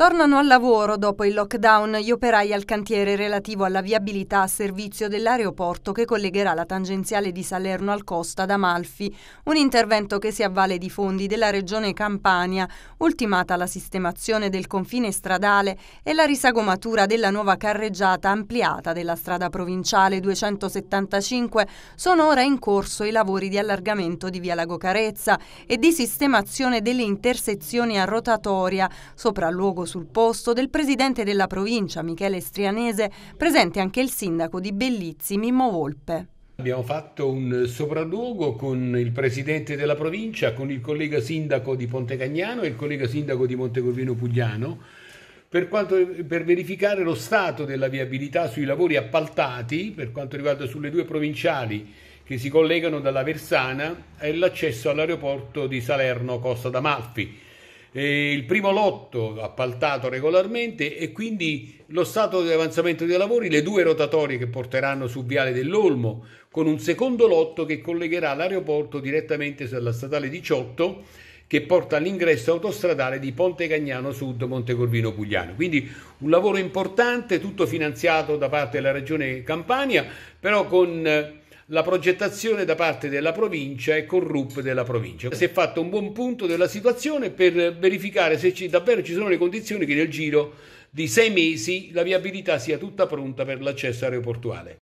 Tornano al lavoro dopo il lockdown gli operai al cantiere relativo alla viabilità a servizio dell'aeroporto che collegherà la tangenziale di Salerno al Costa ad Amalfi, un intervento che si avvale di fondi della regione Campania, ultimata la sistemazione del confine stradale e la risagomatura della nuova carreggiata ampliata della strada provinciale 275, sono ora in corso i lavori di allargamento di via Lago Carezza e di sistemazione delle intersezioni a rotatoria, sopra sopralluogo sul posto del presidente della provincia Michele Strianese, presente anche il sindaco di Bellizzi Mimmo Volpe. Abbiamo fatto un sopralluogo con il presidente della provincia, con il collega sindaco di Pontecagnano e il collega sindaco di Montecorvino Pugliano per, quanto, per, verificare lo stato della viabilità sui lavori appaltati per quanto riguarda sulle due provinciali che si collegano dalla Versana e l'accesso all'aeroporto di Salerno Costa d'Amalfi eh, il primo lotto appaltato regolarmente e quindi lo stato di avanzamento dei lavori, le due rotatorie che porteranno su Viale dell'Olmo, con un secondo lotto che collegherà l'aeroporto direttamente sulla statale 18 che porta all'ingresso autostradale di Ponte Cagnano Sud Monte Corvino Pugliano. Quindi un lavoro importante, tutto finanziato da parte della Regione Campania, però con eh, la progettazione da parte della provincia e con RUP della provincia. Si è fatto un buon punto della situazione per verificare se ci, davvero ci sono le condizioni che nel giro di sei mesi la viabilità sia tutta pronta per l'accesso aeroportuale.